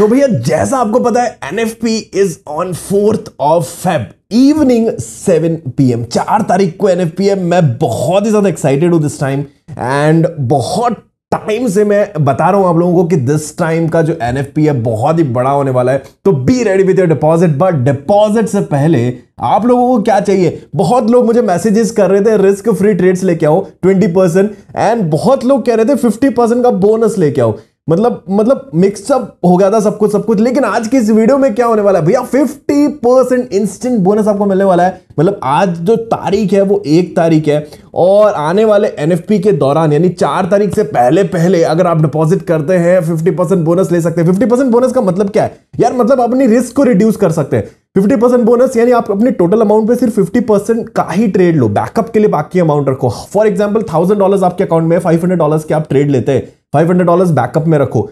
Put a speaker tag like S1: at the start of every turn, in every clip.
S1: तो भैया जैसा आपको पता है N F P is on fourth of Feb evening seven P M चार तारीख को एन एफ पी है मैं बहुत ही ज्यादा एक्साइटेड हूं दिस टाइम एंड बहुत टाइम से मैं बता रहा हूं आप लोगों को कि दिस टाइम का जो एन है बहुत ही बड़ा होने वाला है तो be ready with your deposit but deposit से पहले आप लोगों को क्या चाहिए बहुत लोग मुझे मैसेजेस कर रहे थे रिस्क फ्री ट्रेड्स लेके आओ 20 परसेंट एंड बहुत लोग कह रहे थे 50 परसेंट का बोनस लेके आओ मतलब मतलब मिक्सअप हो गया था सब कुछ सब कुछ लेकिन आज की इस वीडियो में क्या होने वाला है भैया 50 परसेंट इंस्टेंट बोनस आपको मिलने वाला है मतलब आज जो तारीख है वो एक तारीख है और आने वाले एन के दौरान यानी चार तारीख से पहले पहले अगर आप डिपॉजिट करते हैं 50 परसेंट बोनस ले सकते हैं फिफ्टी बोनस का मतलब क्या है यार मतलब अपनी रिस्क को रिड्यूस कर सकते हैं 50 बोनस यानी आप अपने टोटल अमाउंट पे सिर्फ 50 का ही ट्रेड लो बैकअप के लिए बाकी अमाउंट रखो फॉर एग्जांपल थाउजेंड डॉलर्स आपके अकाउंट में 500 डॉलर्स के आप ट्रेड लेते हैं फाइव हंड्रेड डॉलर बैकअप में रखो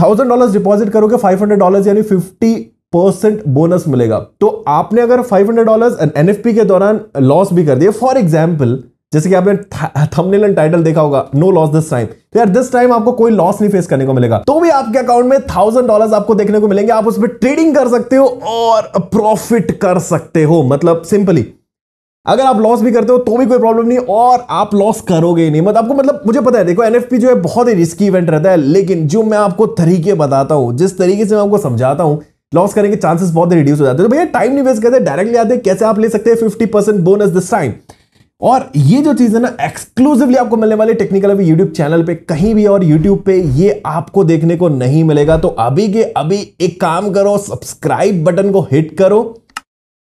S1: थाउजेंड डॉलर डिपॉजिट करोगे फाइव हंड्रेड डॉलर यानी फिफ्टी परसेंट बोनस मिलेगा तो आपने अगर five hundred dollar N F P के दौरान लॉस भी कर दिए फॉर एग्जाम्पल जैसे कि आपने थंबनेल एंड टाइटल देखा होगा नो लॉस दिस टाइम तो यार दिस टाइम आपको कोई लॉस नहीं फेस करने को मिलेगा तो भी आपके अकाउंट में थाउजेंड डॉलर्स आपको देखने को मिलेंगे आप उसमें ट्रेडिंग कर सकते हो और प्रॉफिट कर सकते हो मतलब सिंपली अगर आप लॉस भी करते हो तो भी कोई प्रॉब्लम नहीं और आप लॉस करोगे ही नहीं मतलब आपको मतलब मुझे पता है देखो एन जो है बहुत ही रिस्की इवेंट रहता है लेकिन जो मैं आपको तरीके बताता हूँ जिस तरीके से मैं आपको समझाता हूँ लॉस करेंगे चांसेस बहुत रिड्यूस हो जाते हैं तो भैया टाइम नहीं वेस्ट करते डायरेक्टली आते कैसे आप ले सकते हैं fifty percent bonus this time और ये जो चीज़ है ना एक्सक्लूसिवली आपको मिलने वाले टेक्निकल अभी यूट्यूब चैनल पे कहीं भी और यूट्यूब पे ये आपको देखने को नहीं मिलेगा तो अभी के अभी एक काम करो सब्सक्राइब बटन को हिट करो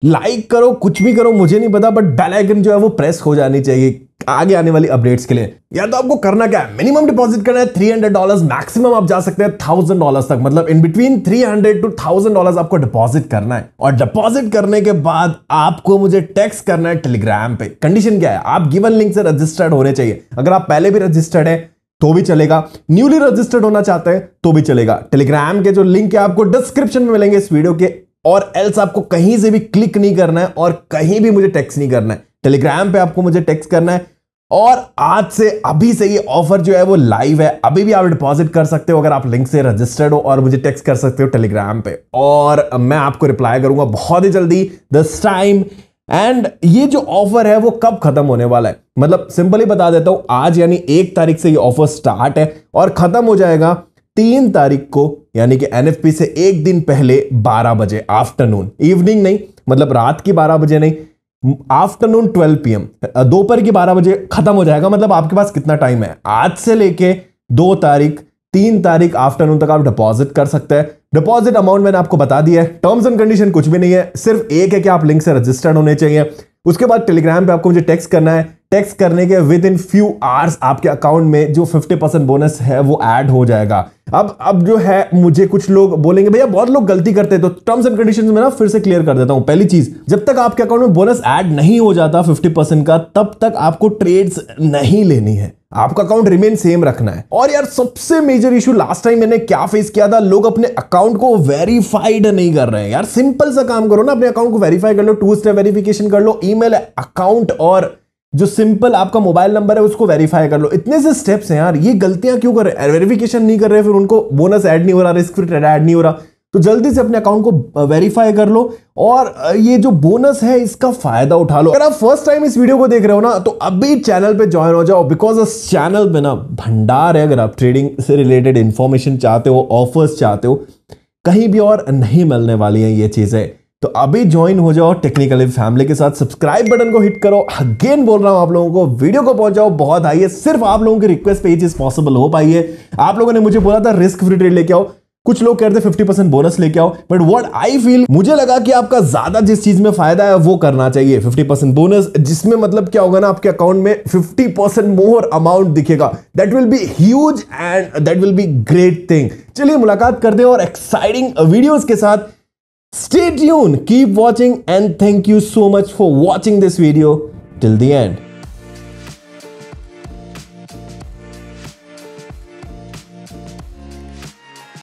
S1: लाइक करो कुछ भी करो मुझे नहीं पता बट बेल आइकन जो है वो प्रेस हो जानी चाहिए आगे आने वाली अपडेट्स के लिए या तो आपको करना क्या है मिनिमम डिपॉजिट करना है थ्री हंड्रेड डॉलर मैक्सिमम आप जा सकते हैं थाउजेंड डॉलर तक मतलब in between three hundred to thousand dollar आपको डिपॉजिट करना है और डिपॉजिट करने के बाद आपको मुझे टैक्स करना है टेलीग्राम पे कंडीशन क्या है आप गिवन लिंक से रजिस्टर्ड होने चाहिए अगर आप पहले भी रजिस्टर्ड है तो भी चलेगा न्यूली रजिस्टर्ड होना चाहते हैं तो भी चलेगा टेलीग्राम के जो लिंक है आपको डिस्क्रिप्शन में मिलेंगे इस वीडियो के और एल्स आपको कहीं से भी क्लिक नहीं करना है और कहीं भी मुझे टेक्स्ट नहीं करना है टेलीग्राम पे आपको मुझे टेक्स्ट करना है और आज से अभी से ये ऑफर जो है वो लाइव है अभी भी आप डिपॉजिट कर सकते हो अगर आप लिंक से रजिस्टर्ड हो और मुझे टेक्स्ट कर सकते हो टेलीग्राम पे और मैं आपको रिप्लाई करूंगा बहुत ही जल्दी दिस टाइम एंड ये जो ऑफर है वो कब खत्म होने वाला है मतलब सिंपली बता देता हूं आज यानी एक तारीख से ये ऑफर स्टार्ट है और खत्म हो जाएगा तीन तारीख को यानी कि एन से एक दिन पहले 12 बजे आफ्टरनून इवनिंग नहीं मतलब रात की 12 बजे नहीं आफ्टरनून 12 पीएम दोपहर की 12 बजे खत्म हो जाएगा मतलब आपके पास कितना टाइम है आज से लेके दो तारीख तीन तारीख आफ्टरनून तक आप डिपॉजिट कर सकते हैं डिपॉजिट अमाउंट मैंने आपको बता दिया है टर्म्स एंड कंडीशन कुछ भी नहीं है सिर्फ एक है कि आप लिंक से रजिस्टर्ड होने चाहिए उसके बाद टेलीग्राम पे आपको मुझे टेक्स्ट करना है टेक्स्ट करने के विद इन फ्यू आवर्स आपके अकाउंट में जो 50 परसेंट बोनस है वो ऐड हो जाएगा अब अब जो है मुझे कुछ लोग बोलेंगे भैया बहुत लोग गलती करते हैं तो टर्म्स एंड कंडीशंस में ना फिर से क्लियर कर देता हूं पहली चीज जब तक आपके अकाउंट में बोनस ऐड नहीं हो जाता 50 परसेंट का तब तक आपको ट्रेड्स नहीं लेनी है आपका अकाउंट रिमेन सेम रखना है और यार सबसे मेजर इशू लास्ट टाइम मैंने क्या फेस किया था लोग अपने अकाउंट को वेरीफाइड नहीं कर रहे हैं यार सिंपल सा काम करो ना अपने अकाउंट को वेरीफाई कर लो टू स्टेप वेरिफिकेशन कर लो ईमेल अकाउंट और जो सिंपल आपका मोबाइल नंबर है उसको वेरीफाई कर लो इतने से स्टेप्स हैं यार ये गलतियां क्यों कर रहे हैं वेरिफिकेशन नहीं कर रहे फिर उनको बोनस ऐड नहीं हो रहा रिस्क फ्री ऐड नहीं हो रहा तो जल्दी से अपने अकाउंट को वेरीफाई कर लो और ये जो बोनस है इसका फायदा उठा लो अगर आप फर्स्ट टाइम इस वीडियो को देख रहे हो ना तो अभी चैनल पे ज्वाइन हो जाओ बिकॉज इस चैनल में ना भंडार है अगर आप ट्रेडिंग से रिलेटेड इंफॉर्मेशन चाहते हो ऑफर्स चाहते हो कहीं भी और नहीं मिलने वाली है ये चीज़ें तो अभी ज्वाइन हो जाओ टेक्निकली फैमिली के साथ सब्सक्राइब बटन को हिट करो अगेन बोल रहा हूं आप लोगों को वीडियो को पहुंचाओ बहुत हाई है सिर्फ आप लोगों की रिक्वेस्ट पे ये चीज पॉसिबल हो पाई है आप लोगों ने मुझे बोला था रिस्क फ्री ट्रेड लेके आओ कुछ लोग कहते फिफ्टी परसेंट बोनस लेके आओ बट वॉट आई फील मुझे लगा कि आपका ज्यादा जिस चीज में फायदा है वो करना चाहिए फिफ्टी परसेंट बोनस जिसमें मतलब क्या होगा ना आपके अकाउंट में फिफ्टी परसेंट मोर अमाउंट दिखेगा that will be huge and that will be great thing चलिए मुलाकात करते हैं और एक्साइटिंग वीडियोज के साथ स्टेट यून keep watching and thank you so much for watching this video till the and